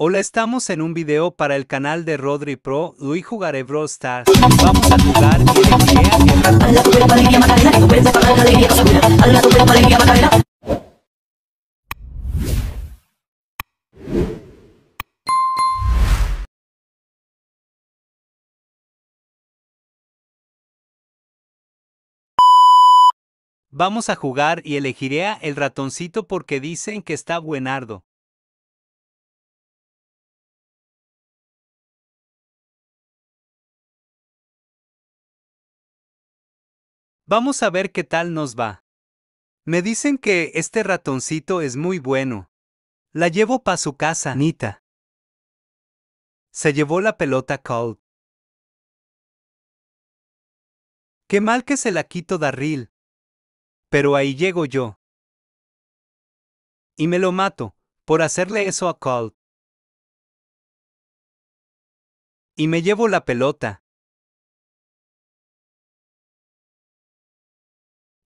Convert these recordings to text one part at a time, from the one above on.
Hola, estamos en un video para el canal de Rodri Pro. Hoy jugaré Brawl Stars. Vamos a jugar Vamos a jugar y elegiré a el ratoncito porque dicen que está buenardo. Vamos a ver qué tal nos va. Me dicen que este ratoncito es muy bueno. La llevo pa' su casa, Anita. Se llevó la pelota Colt. Qué mal que se la quito Darril. Pero ahí llego yo. Y me lo mato, por hacerle eso a Colt. Y me llevo la pelota.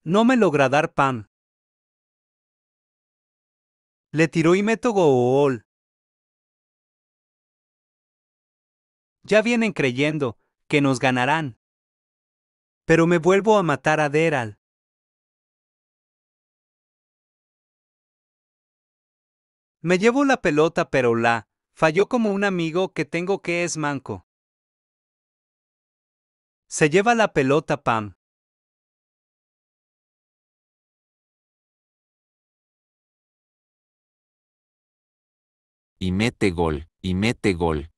No me logra dar pan. Le tiró y me gool. Ya vienen creyendo que nos ganarán. Pero me vuelvo a matar a Deral. Me llevo la pelota pero la falló como un amigo que tengo que es manco. Se lleva la pelota Pam. y mete gol, y mete gol.